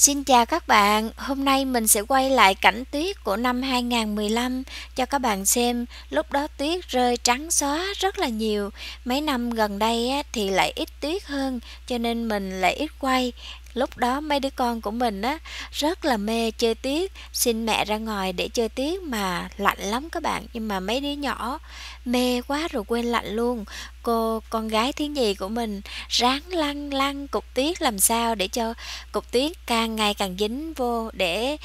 Xin chào các bạn, hôm nay mình sẽ quay lại cảnh tuyết của năm 2015 cho các bạn xem lúc đó tuyết rơi trắng xóa rất là nhiều Mấy năm gần đây thì lại ít tuyết hơn cho nên mình lại ít quay lúc đó mấy đứa con của mình á rất là mê chơi tiết xin mẹ ra ngoài để chơi tiết mà lạnh lắm các bạn nhưng mà mấy đứa nhỏ mê quá rồi quên lạnh luôn cô con gái thứ nhì của mình ráng lăn lăn cục tuyết làm sao để cho cục tuyết càng ngày càng dính vô để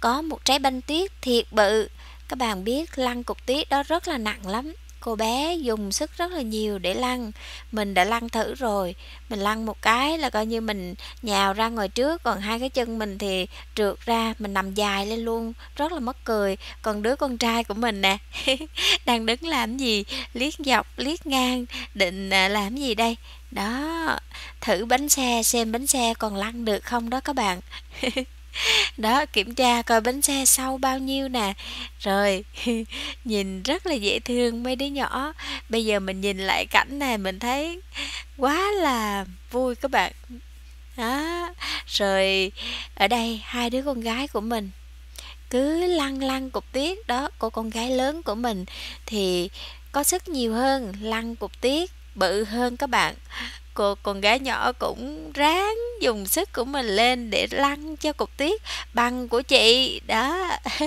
có một trái banh tuyết thiệt bự các bạn biết lăn cục tuyết đó rất là nặng lắm Cô bé dùng sức rất là nhiều để lăn Mình đã lăn thử rồi Mình lăn một cái là coi như mình nhào ra ngoài trước Còn hai cái chân mình thì trượt ra Mình nằm dài lên luôn Rất là mất cười Còn đứa con trai của mình nè Đang đứng làm gì Liếc dọc, liếc ngang Định à, làm gì đây Đó Thử bánh xe xem bánh xe còn lăn được không đó các bạn đó kiểm tra coi bánh xe sau bao nhiêu nè rồi nhìn rất là dễ thương mấy đứa nhỏ bây giờ mình nhìn lại cảnh này mình thấy quá là vui các bạn đó rồi ở đây hai đứa con gái của mình cứ lăn lăn cục tiết đó cô con gái lớn của mình thì có sức nhiều hơn lăn cục tiết bự hơn các bạn cô con gái nhỏ cũng ráng dùng sức của mình lên để lăn cho cục tuyết bằng của chị đó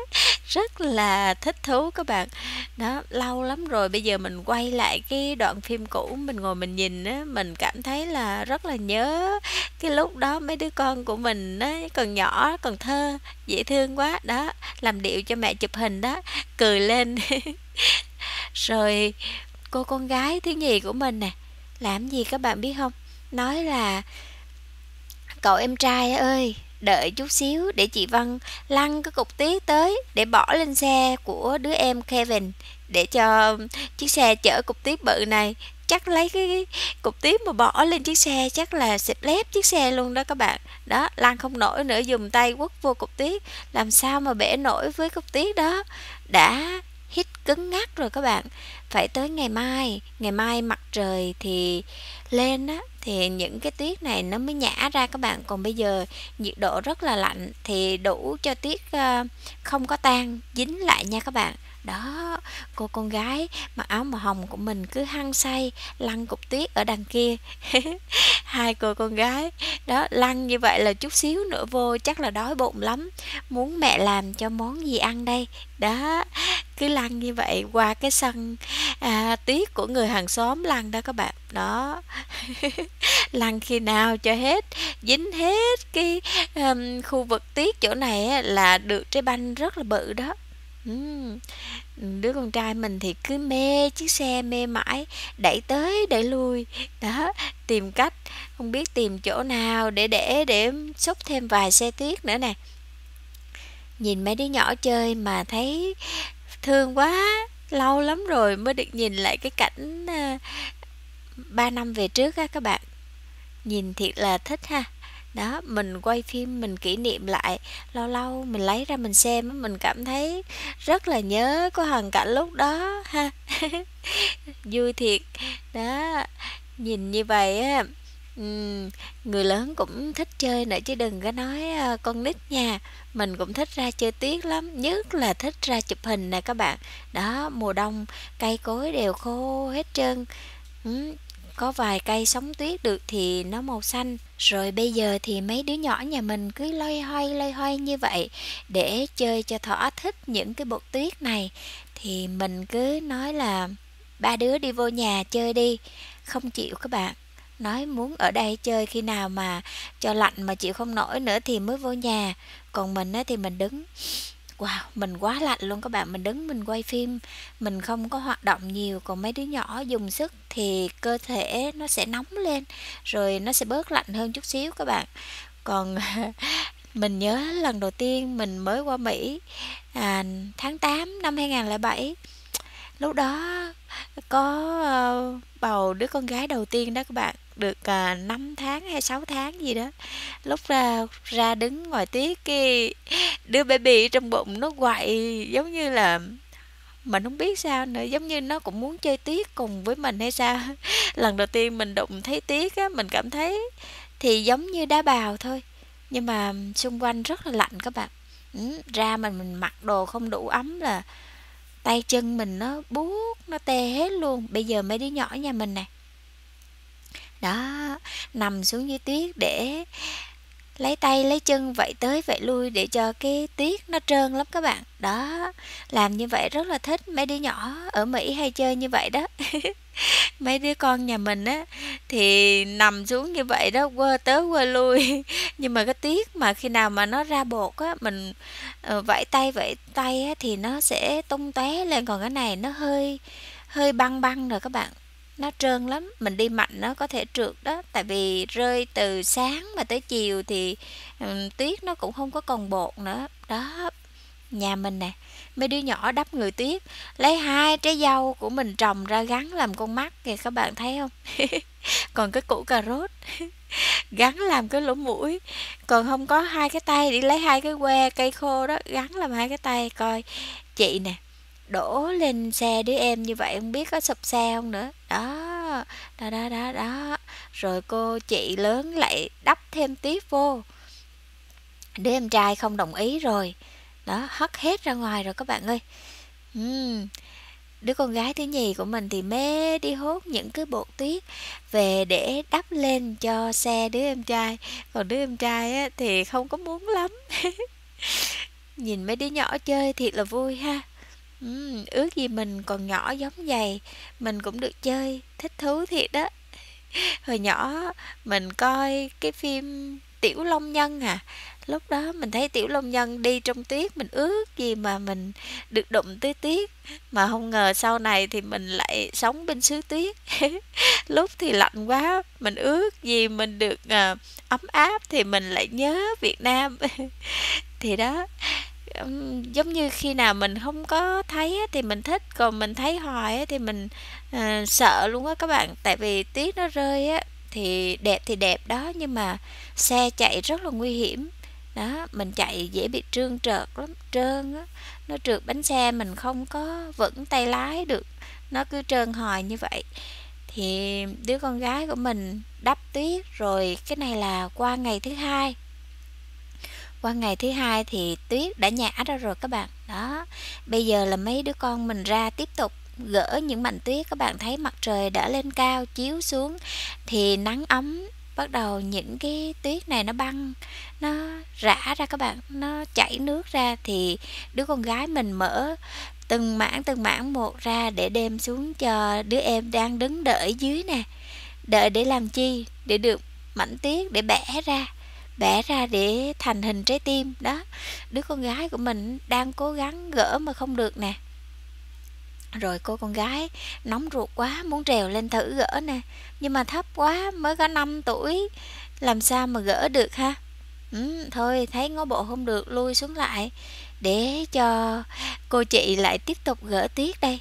rất là thích thú các bạn đó lâu lắm rồi bây giờ mình quay lại cái đoạn phim cũ mình ngồi mình nhìn á mình cảm thấy là rất là nhớ cái lúc đó mấy đứa con của mình á còn nhỏ còn thơ dễ thương quá đó làm điệu cho mẹ chụp hình đó cười lên rồi cô con gái thứ nhì của mình nè làm gì các bạn biết không nói là cậu em trai ơi đợi chút xíu để chị Văn lăn cái cục tuyết tới để bỏ lên xe của đứa em Kevin để cho chiếc xe chở cục tuyết bự này chắc lấy cái cục tuyết mà bỏ lên chiếc xe chắc là xịt lép chiếc xe luôn đó các bạn đó lan không nổi nữa dùng tay quất vô cục tuyết làm sao mà bể nổi với cục tuyết đó đã hít cứng ngắc rồi các bạn phải tới ngày mai ngày mai mặt trời thì lên á thì những cái tuyết này nó mới nhả ra các bạn còn bây giờ nhiệt độ rất là lạnh thì đủ cho tuyết ờ, không có tan dính lại nha các bạn đó cô con gái mặc áo màu hồng của mình cứ hăng say lăn cục tuyết ở đằng kia hai cô con gái đó lăn như vậy là chút xíu nữa vô chắc là đói bụng lắm muốn mẹ làm cho món gì ăn đây đó cứ lăn như vậy qua cái sân à, tiết của người hàng xóm lăn đó các bạn đó lăn khi nào cho hết dính hết cái um, khu vực tiết chỗ này là được trái banh rất là bự đó uhm. đứa con trai mình thì cứ mê chiếc xe mê mãi đẩy tới đẩy lui đó tìm cách không biết tìm chỗ nào để để để xúc thêm vài xe tiết nữa nè nhìn mấy đứa nhỏ chơi mà thấy thương quá lâu lắm rồi mới được nhìn lại cái cảnh uh, năm về trước á các bạn nhìn thiệt là thích ha đó mình quay phim mình kỷ niệm lại lâu lâu mình lấy ra mình xem mình cảm thấy rất là nhớ có hoàn cảnh lúc đó ha vui thiệt đó nhìn như vậy á người lớn cũng thích chơi nữa chứ đừng có nói, ờ, con nít nha. Mình cũng thích ra chơi tuyết lắm, nhất là thích ra chụp hình nè các bạn. Đó, mùa đông cây cối đều khô hết trơn. có vài cây sống tuyết được thì nó màu xanh. Rồi bây giờ thì mấy đứa nhỏ nhà mình cứ loay hoay, loay hoay như vậy để chơi cho thỏa thích những cái bột tuyết này. Thì mình cứ nói là "Ba đứa đi vô nhà chơi đi", không chịu các bạn nói muốn ở đây chơi khi nào mà cho lạnh mà chịu không nổi nữa thì mới vô nhà còn mình thì mình đứng wow mình quá lạnh luôn các bạn mình đứng mình quay phim mình không có hoạt động nhiều còn mấy đứa nhỏ dùng sức thì cơ thể nó sẽ nóng lên rồi nó sẽ bớt lạnh hơn chút xíu các bạn còn mình nhớ lần đầu tiên mình mới qua Mỹ à, tháng 8 năm 2007 lúc đó có uh, bầu đứa con gái đầu tiên đó các bạn được à, 5 tháng hay 6 tháng gì đó lúc ra ra đứng ngoài tiết cái đứa baby trong bụng nó quậy giống như là mình không biết sao nữa giống như nó cũng muốn chơi tiết cùng với mình hay sao lần đầu tiên mình đụng thấy tiết á mình cảm thấy thì giống như đá bào thôi nhưng mà xung quanh rất là lạnh các bạn ừ, ra mình mình mặc đồ không đủ ấm là tay chân mình nó buốt nó tê hết luôn bây giờ mấy đứa nhỏ nhà mình này đó nằm xuống dưới tuyết để lấy tay lấy chân vậy tới vậy lui để cho cái tuyết nó trơn lắm các bạn đó làm như vậy rất là thích mấy đứa nhỏ ở mỹ hay chơi như vậy đó mấy đứa con nhà mình á thì nằm xuống như vậy đó quơ tới quơ lui nhưng mà cái tuyết mà khi nào mà nó ra bột á mình ờ, vẫy tay vẫy tay á, thì nó sẽ tung tóe lên còn cái này nó hơi hơi băng băng rồi các bạn nó trơn lắm mình đi mạnh nó có thể trượt đó tại vì rơi từ sáng mà tới chiều thì um, tuyết nó cũng không có còn bột nữa đó nhà mình nè mấy đứa nhỏ đắp người tuyết lấy hai trái dâu của mình trồng ra gắn làm con mắt kìa các bạn thấy không còn cái củ cà rốt gắn làm cái lỗ mũi còn không có hai cái tay đi lấy hai cái que cây khô đó gắn làm hai cái tay coi chị nè đổ lên xe đứa em như vậy không biết có sụp xe không nữa đó đó đó đó đó rồi cô chị lớn lại đắp thêm tiếp vô đứa em trai không đồng ý rồi đó hất hết ra ngoài rồi các bạn ơi uhm. đứa con gái thứ nhì của mình thì mê đi hốt những cái bột tuyết về để đắp lên cho xe đứa em trai còn đứa em trai á, thì không có muốn lắm nhìn mấy đứa nhỏ chơi thiệt là vui ha Ừm, ước gì mình còn nhỏ giống vầy, mình cũng được chơi, thích thú thiệt đó. Hồi nhỏ mình coi cái phim Tiểu Long Nhân à, lúc đó mình thấy Tiểu Long Nhân đi trong tuyết, mình ước gì mà mình được đụng tới tuyết, mà không ngờ sau này thì mình lại sống bên xứ tuyết. Lúc thì lạnh quá, mình ước gì mình được, ờ, ấm áp thì mình lại nhớ Việt Nam. Thì đó giống như khi nào mình không có thấy thì mình thích, còn mình thấy hoài thì mình, ờ, sợ luôn á các bạn. Tại vì tuyết nó rơi á, thì đẹp thì đẹp đó, nhưng mà xe chạy rất là nguy hiểm. Đó, mình chạy dễ bị trơn trượt lắm, trơn á, nó trượt bánh xe mình không có vững tay lái được, nó cứ trơn hoài như vậy. Thì đứa con gái của mình đắp tuyết rồi cái này là qua ngày thứ Hai qua ngày thứ hai thì tuyết đã nhả ra rồi các bạn đó bây giờ là mấy đứa con mình ra tiếp tục gỡ những mảnh tuyết các bạn thấy mặt trời đã lên cao chiếu xuống thì nắng ấm bắt đầu những cái tuyết này nó băng nó rã ra các bạn nó chảy nước ra thì đứa con gái mình mở từng mảng từng mảng một ra để đem xuống cho đứa em đang đứng đợi dưới nè đợi để làm chi để được mảnh tuyết để bẻ ra bẻ ra để thành hình trái tim đó đứa con gái của mình đang cố gắng gỡ mà không được nè rồi cô con gái nóng ruột quá muốn trèo lên thử gỡ nè nhưng mà thấp quá mới có 5 tuổi làm sao mà gỡ được ha ừ, thôi thấy ngó bộ không được lui xuống lại để cho cô chị lại tiếp tục gỡ tuyết đây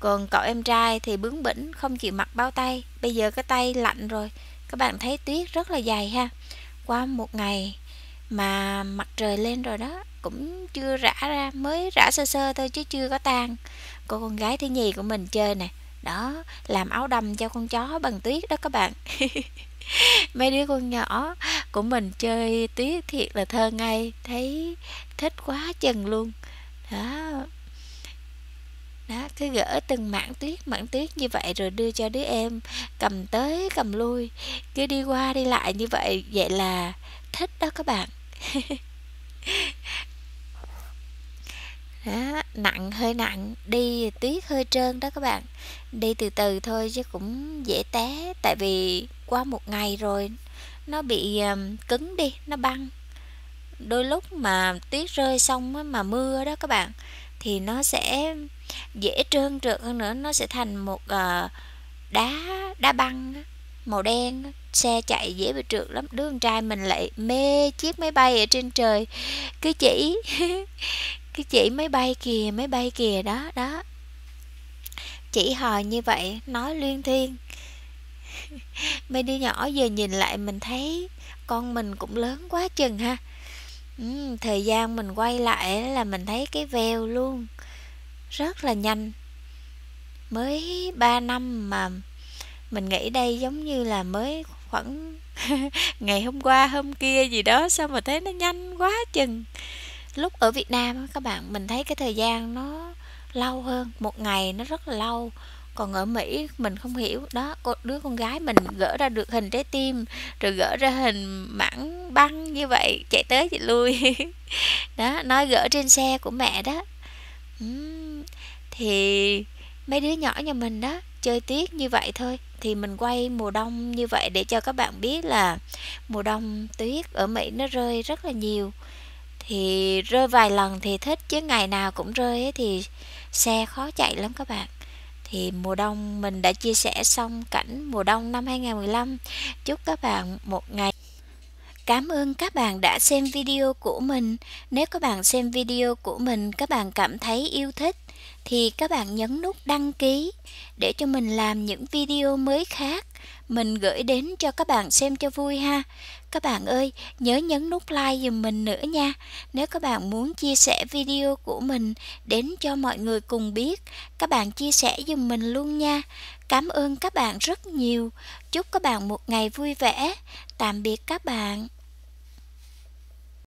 còn cậu em trai thì bướng bỉnh không chịu mặc bao tay bây giờ cái tay lạnh rồi các bạn thấy tuyết rất là dày ha qua một ngày mà mặt trời lên rồi đó cũng chưa rã ra mới rã sơ sơ thôi chứ chưa có tan cô con gái thứ nhì của mình chơi nè đó làm áo đầm cho con chó bằng tuyết đó các bạn mấy đứa con nhỏ của mình chơi tuyết thiệt là thơ ngây thấy thích quá chừng luôn đó đó cứ gỡ từng mảng tuyết mảng tuyết như vậy rồi đưa cho đứa em cầm tới cầm lui cứ đi qua đi lại như vậy vậy là thích đó các bạn đó, nặng hơi nặng đi tuyết hơi trơn đó các bạn đi từ từ thôi chứ cũng dễ té tại vì qua một ngày rồi nó bị um, cứng đi nó băng đôi lúc mà tuyết rơi xong mà mưa đó các bạn thì nó sẽ dễ trơn trượt hơn nữa nó sẽ thành một uh, đá đá băng màu đen xe chạy dễ bị trượt lắm đứa con trai mình lại mê chiếc máy bay ở trên trời cứ chỉ cứ chỉ máy bay kìa máy bay kìa đó đó chỉ hò như vậy nói liên thiên mấy đứa nhỏ giờ nhìn lại mình thấy con mình cũng lớn quá chừng ha thời gian mình quay lại là mình thấy cái veo luôn rất là nhanh mới 3 năm mà mình nghĩ đây giống như là mới khoảng ngày hôm qua hôm kia gì đó sao mà thấy nó nhanh quá chừng lúc ở Việt Nam các bạn mình thấy cái thời gian nó lâu hơn một ngày nó rất là lâu còn ở mỹ mình không hiểu đó cô đứa con gái mình gỡ ra được hình trái tim rồi gỡ ra hình mảng băng như vậy chạy tới chạy lui đó nói gỡ trên xe của mẹ đó thì mấy đứa nhỏ nhà mình đó chơi tiết như vậy thôi thì mình quay mùa đông như vậy để cho các bạn biết là mùa đông tuyết ở mỹ nó rơi rất là nhiều thì rơi vài lần thì thích chứ ngày nào cũng rơi thì xe khó chạy lắm các bạn thì mùa đông mình đã chia sẻ xong cảnh mùa đông năm 2015 chúc các bạn một ngày Cảm ơn các bạn đã xem video của mình. Nếu các bạn xem video của mình các bạn cảm thấy yêu thích thì các bạn nhấn nút đăng ký để cho mình làm những video mới khác mình gửi đến cho các bạn xem cho vui ha. Các bạn ơi, nhớ nhấn nút like giùm mình nữa nha. Nếu các bạn muốn chia sẻ video của mình đến cho mọi người cùng biết, các bạn chia sẻ giùm mình luôn nha. Cảm ơn các bạn rất nhiều. Chúc các bạn một ngày vui vẻ. Tạm biệt các bạn.